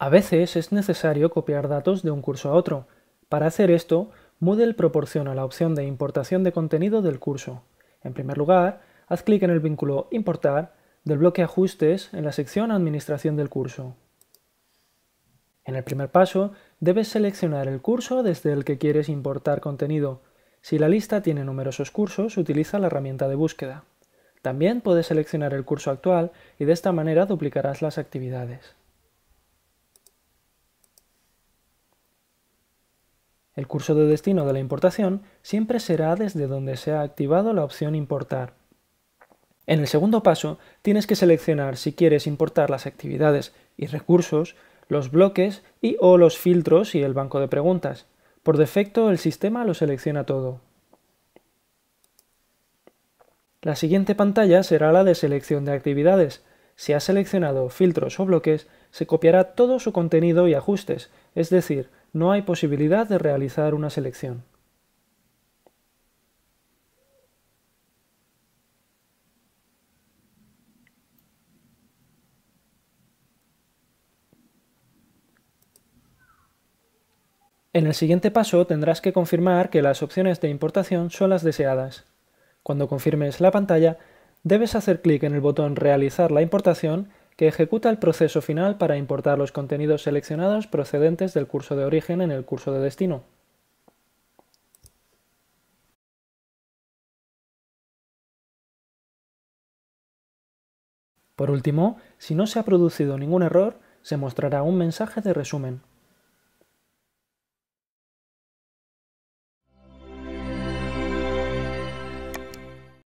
A veces es necesario copiar datos de un curso a otro. Para hacer esto, Moodle proporciona la opción de importación de contenido del curso. En primer lugar, haz clic en el vínculo Importar del bloque Ajustes en la sección Administración del curso. En el primer paso, debes seleccionar el curso desde el que quieres importar contenido. Si la lista tiene numerosos cursos, utiliza la herramienta de búsqueda. También puedes seleccionar el curso actual y de esta manera duplicarás las actividades. El curso de destino de la importación siempre será desde donde se ha activado la opción Importar. En el segundo paso, tienes que seleccionar si quieres importar las actividades y recursos, los bloques y o los filtros y el banco de preguntas. Por defecto, el sistema lo selecciona todo. La siguiente pantalla será la de selección de actividades. Si has seleccionado filtros o bloques, se copiará todo su contenido y ajustes, es decir, no hay posibilidad de realizar una selección. En el siguiente paso tendrás que confirmar que las opciones de importación son las deseadas. Cuando confirmes la pantalla, debes hacer clic en el botón Realizar la importación que ejecuta el proceso final para importar los contenidos seleccionados procedentes del curso de origen en el curso de destino. Por último, si no se ha producido ningún error, se mostrará un mensaje de resumen.